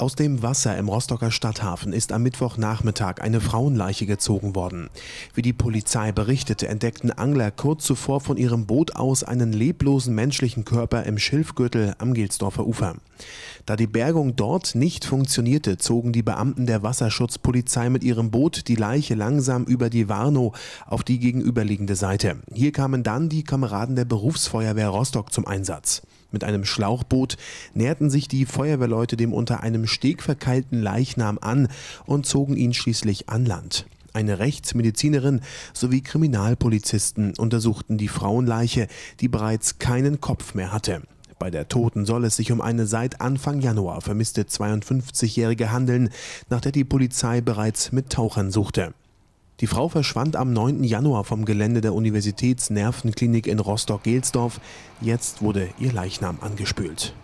Aus dem Wasser im Rostocker Stadthafen ist am Mittwochnachmittag eine Frauenleiche gezogen worden. Wie die Polizei berichtete, entdeckten Angler kurz zuvor von ihrem Boot aus einen leblosen menschlichen Körper im Schilfgürtel am Gilsdorfer Ufer. Da die Bergung dort nicht funktionierte, zogen die Beamten der Wasserschutzpolizei mit ihrem Boot die Leiche langsam über die Warnow auf die gegenüberliegende Seite. Hier kamen dann die Kameraden der Berufsfeuerwehr Rostock zum Einsatz. Mit einem Schlauchboot näherten sich die Feuerwehrleute dem unter einem Steg verkeilten Leichnam an und zogen ihn schließlich an Land. Eine Rechtsmedizinerin sowie Kriminalpolizisten untersuchten die Frauenleiche, die bereits keinen Kopf mehr hatte. Bei der Toten soll es sich um eine seit Anfang Januar vermisste 52-Jährige handeln, nach der die Polizei bereits mit Tauchern suchte. Die Frau verschwand am 9. Januar vom Gelände der Universitätsnervenklinik in Rostock-Gelsdorf. Jetzt wurde ihr Leichnam angespült.